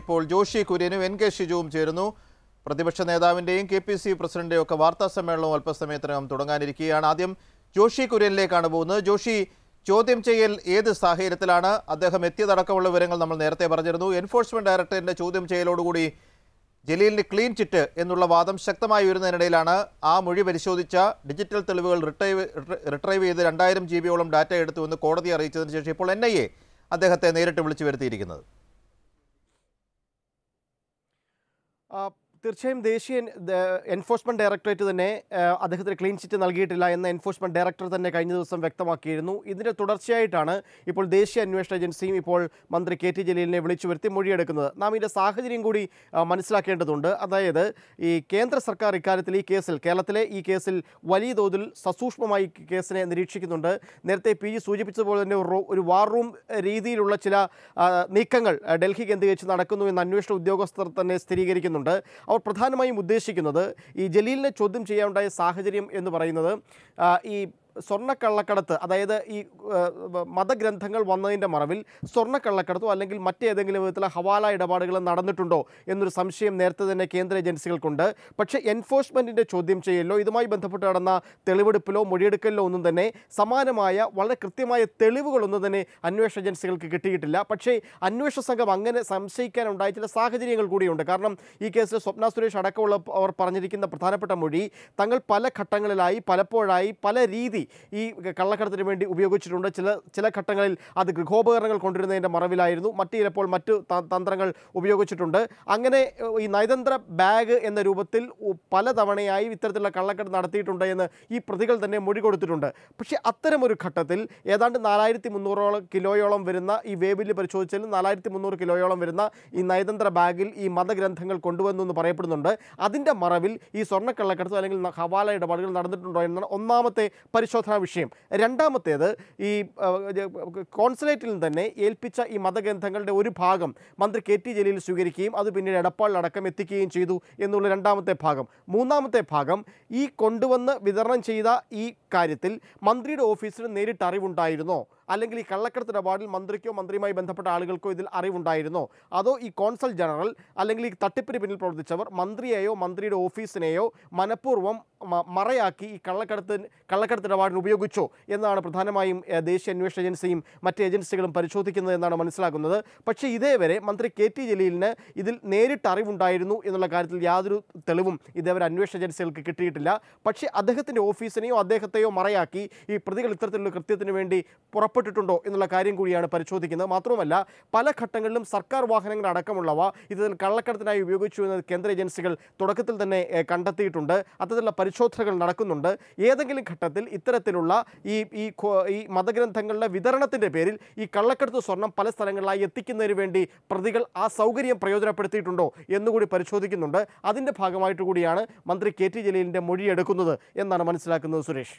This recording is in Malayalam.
ഇപ്പോൾ ജോഷി കുര്യനും എൻ കെ ഷിജുവും ചേരുന്നു പ്രതിപക്ഷ നേതാവിൻ്റെയും കെ പി സി പ്രസിഡന്റിൻ്റെയും ഒക്കെ വാർത്താ സമ്മേളനവും അല്പസമയത്തിനകം തുടങ്ങാനിരിക്കുകയാണ് ആദ്യം ജോഷി കുര്യനിലേക്കാണ് പോകുന്നത് ജോഷി ചോദ്യം ചെയ്യൽ ഏത് സാഹചര്യത്തിലാണ് അദ്ദേഹം എത്തിയതടക്കമുള്ള വിവരങ്ങൾ നമ്മൾ നേരത്തെ പറഞ്ഞിരുന്നു എൻഫോഴ്സ്മെന്റ് ഡയറക്ടറിന്റെ ചോദ്യം ചെയ്യലോടുകൂടി ജലീലിന് ക്ലീൻ ചിറ്റ് എന്നുള്ള വാദം ശക്തമായി വരുന്നതിനിടയിലാണ് ആ മൊഴി പരിശോധിച്ച ഡിജിറ്റൽ തെളിവുകൾ റിട്രൈവ് റിട്രൈവ് ചെയ്ത് രണ്ടായിരം ജി ബിയോളം ഡാറ്റ എടുത്തുവെന്ന് കോടതി അറിയിച്ചതിന് ശേഷം ഇപ്പോൾ എൻ ഐ എ അദ്ദേഹത്തെ നേരിട്ട് വിളിച്ചു വരുത്തിയിരിക്കുന്നത് uh, തീർച്ചയായും ദേശീയ എൻഫോഴ്സ്മെന്റ് ഡയറക്ടറേറ്റ് തന്നെ അദ്ദേഹത്തിന് ക്ലീൻ ചിറ്റ് നൽകിയിട്ടില്ല എന്ന് എൻഫോഴ്സ്മെന്റ് ഡയറക്ടർ തന്നെ കഴിഞ്ഞ ദിവസം വ്യക്തമാക്കിയിരുന്നു ഇതിന്റെ തുടർച്ചയായിട്ടാണ് ഇപ്പോൾ ദേശീയ അന്വേഷണ ഏജൻസിയും ഇപ്പോൾ മന്ത്രി കെ ടി ജലീലിനെ വിളിച്ചു വരുത്തി മൊഴിയെടുക്കുന്നത് നാം ഇതിന്റെ സാഹചര്യം കൂടി മനസ്സിലാക്കേണ്ടതുണ്ട് അതായത് ഈ കേന്ദ്ര സർക്കാർ ഇക്കാര്യത്തിൽ ഈ കേസിൽ കേരളത്തിലെ ഈ കേസിൽ വലിയ തോതിൽ സസൂക്ഷ്മമായി കേസിനെ നിരീക്ഷിക്കുന്നുണ്ട് നേരത്തെ പി ജി സൂചിപ്പിച്ചതുപോലെ തന്നെ ഒരു വാർ റൂം രീതിയിലുള്ള ചില നീക്കങ്ങൾ ഡൽഹി കേന്ദ്രീകരിച്ച് നടക്കുന്നു എന്ന് അന്വേഷണ ഉദ്യോഗസ്ഥർ തന്നെ സ്ഥിരീകരിക്കുന്നുണ്ട് അവർ പ്രധാനമായും ഉദ്ദേശിക്കുന്നത് ഈ ജലീലിനെ ചോദ്യം ചെയ്യാനുണ്ടായ സാഹചര്യം എന്ന് പറയുന്നത് ഈ സ്വർണ്ണക്കള്ളക്കടത്ത് അതായത് ഈ മതഗ്രന്ഥങ്ങൾ വന്നതിൻ്റെ മറവിൽ സ്വർണ്ണക്കള്ളക്കടത്തോ അല്ലെങ്കിൽ മറ്റേതെങ്കിലും വിധത്തിലെ ഹവാല ഇടപാടുകൾ നടന്നിട്ടുണ്ടോ എന്നൊരു സംശയം നേരത്തെ തന്നെ കേന്ദ്ര ഏജൻസികൾക്കുണ്ട് പക്ഷേ എൻഫോഴ്സ്മെൻറ്റിൻ്റെ ചോദ്യം ചെയ്യലോ ഇതുമായി ബന്ധപ്പെട്ട് നടന്ന തെളിവെടുപ്പിലോ മൊഴിയെടുക്കലിലോ ഒന്നും തന്നെ സമാനമായ വളരെ കൃത്യമായ തെളിവുകളൊന്നും തന്നെ അന്വേഷണ ഏജൻസികൾക്ക് കിട്ടിയിട്ടില്ല പക്ഷേ അന്വേഷണ സംഘം അങ്ങനെ സംശയിക്കാനുണ്ടായ ചില സാഹചര്യങ്ങൾ കൂടിയുണ്ട് കാരണം ഈ കേസിൽ സ്വപ്ന സുരേഷ് അടക്കമുള്ള അവർ പറഞ്ഞിരിക്കുന്ന പ്രധാനപ്പെട്ട മൊഴി തങ്ങൾ പല ഘട്ടങ്ങളിലായി പലപ്പോഴായി പല രീതി ഈ കള്ളക്കടത്തിന് വേണ്ടി ഉപയോഗിച്ചിട്ടുണ്ട് ചില ചില ഘട്ടങ്ങളിൽ അത് ഗൃഹോപകരണങ്ങൾ കൊണ്ടുവരുന്നതിൻ്റെ മറവിലായിരുന്നു മറ്റു ചിലപ്പോൾ മറ്റു തന്ത്രങ്ങൾ ഉപയോഗിച്ചിട്ടുണ്ട് അങ്ങനെ ഈ നയതന്ത്ര ബാഗ് എന്ന രൂപത്തിൽ പലതവണയായി ഇത്തരത്തിലുള്ള കള്ളക്കടത്ത് നടത്തിയിട്ടുണ്ട് എന്ന് ഈ പ്രതികൾ തന്നെ മൊഴി കൊടുത്തിട്ടുണ്ട് പക്ഷേ അത്തരമൊരു ഘട്ടത്തിൽ ഏതാണ്ട് നാലായിരത്തി മുന്നൂറോളം കിലോയോളം വരുന്ന ഈ വേബില് പരിശോധിച്ചാലും നാലായിരത്തി മുന്നൂറ് കിലോയോളം വരുന്ന ഈ നയതന്ത്ര ബാഗിൽ ഈ മതഗ്രന്ഥങ്ങൾ കൊണ്ടുവന്നു എന്ന് പറയപ്പെടുന്നുണ്ട് അതിൻ്റെ മറവിൽ ഈ സ്വർണ്ണക്കള്ളക്കടത്ത് അല്ലെങ്കിൽ ഹവാല ഇടപാടുകൾ നടന്നിട്ടുണ്ടോ എന്നാണ് ഒന്നാമത്തെ പരിശോധന പരിശോധനാ വിഷയം രണ്ടാമത്തേത് ഈ കോൺസുലേറ്റിൽ തന്നെ ഏൽപ്പിച്ച ഈ മതഗ്രന്ഥങ്ങളുടെ ഒരു ഭാഗം മന്ത്രി കെ ടി ജലീൽ സ്വീകരിക്കുകയും അത് പിന്നീട് എടപ്പാളിലടക്കം എത്തിക്കുകയും ചെയ്തു എന്നുള്ള രണ്ടാമത്തെ ഭാഗം മൂന്നാമത്തെ ഭാഗം ഈ കൊണ്ടുവന്ന് വിതരണം ചെയ്ത ഈ കാര്യത്തിൽ മന്ത്രിയുടെ ഓഫീസിന് നേരിട്ട് അറിവുണ്ടായിരുന്നോ അല്ലെങ്കിൽ ഈ കള്ളക്കടത്ത് ഇടപാടിൽ മന്ത്രിക്കോ മന്ത്രിയുമായി ബന്ധപ്പെട്ട ആളുകൾക്കോ ഇതിൽ അറിവുണ്ടായിരുന്നോ അതോ ഈ കോൺസൽ ജനറൽ അല്ലെങ്കിൽ ഈ തട്ടിപ്പിന് പിന്നിൽ പ്രവർത്തിച്ചവർ മന്ത്രിയെയോ മന്ത്രിയുടെ ഓഫീസിനെയോ മനഃപൂർവ്വം മറയാക്കി ഈ കള്ളക്കടത്ത് കള്ളക്കടത്ത് ഇടപാടിന് ഉപയോഗിച്ചോ എന്നാണ് പ്രധാനമായും ദേശീയ അന്വേഷണ ഏജൻസിയും മറ്റ് ഏജൻസികളും പരിശോധിക്കുന്നത് എന്നാണ് മനസ്സിലാക്കുന്നത് പക്ഷേ ഇതേവരെ മന്ത്രി കെ ടി ജലീലിന് ഇതിൽ നേരിട്ട് അറിവുണ്ടായിരുന്നു എന്നുള്ള കാര്യത്തിൽ യാതൊരു തെളിവും ഇതേവരെ അന്വേഷണ ഏജൻസികൾക്ക് കിട്ടിയിട്ടില്ല പക്ഷേ അദ്ദേഹത്തിൻ്റെ ഓഫീസിനെയോ അദ്ദേഹത്തെയോ മറയാക്കി ഈ പ്രതികൾ ഇത്തരത്തിലുള്ള കൃത്യത്തിന് വേണ്ടി പുറപ്പെട്ടു ഏർപ്പെട്ടിട്ടുണ്ടോ എന്നുള്ള കാര്യം കൂടിയാണ് പരിശോധിക്കുന്നത് മാത്രവുമല്ല പല ഘട്ടങ്ങളിലും സർക്കാർ വാഹനങ്ങൾ അടക്കമുള്ളവ ഇത് കള്ളക്കടത്തിനായി ഉപയോഗിച്ചു എന്ന് കേന്ദ്ര ഏജൻസികൾ തുടക്കത്തിൽ തന്നെ കണ്ടെത്തിയിട്ടുണ്ട് അത്തരത്തിലുള്ള പരിശോധനകൾ നടക്കുന്നുണ്ട് ഏതെങ്കിലും ഘട്ടത്തിൽ ഇത്തരത്തിലുള്ള ഈ ഈ ഈ മതഗ്രന്ഥങ്ങളുടെ വിതരണത്തിൻ്റെ പേരിൽ ഈ കള്ളക്കടത്ത് സ്വർണം പല സ്ഥലങ്ങളിലായി എത്തിക്കുന്നതിന് വേണ്ടി പ്രതികൾ ആ സൗകര്യം പ്രയോജനപ്പെടുത്തിയിട്ടുണ്ടോ എന്നുകൂടി പരിശോധിക്കുന്നുണ്ട് അതിൻ്റെ ഭാഗമായിട്ട് കൂടിയാണ് മന്ത്രി കെ ടി ജലീലിൻ്റെ മൊഴിയെടുക്കുന്നത് എന്നാണ് മനസ്സിലാക്കുന്നത് സുരേഷ്